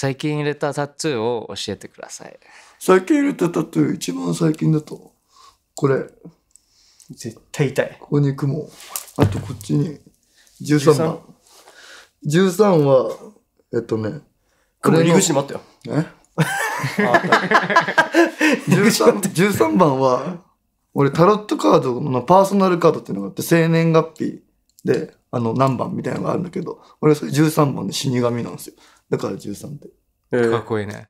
最近入れたタトゥーを教えてください最近入れたタトゥー一番最近だとこれ絶対痛いここに雲あとこっちに13番 13? 13はえっとね雲入り口に待ったよえ 13, 13 番は俺タロットカードのパーソナルカードっていうのがあって生年月日であの何番みたいなのがあるんだけど俺それ13番で死神なんですよだから13って。かっこいいね。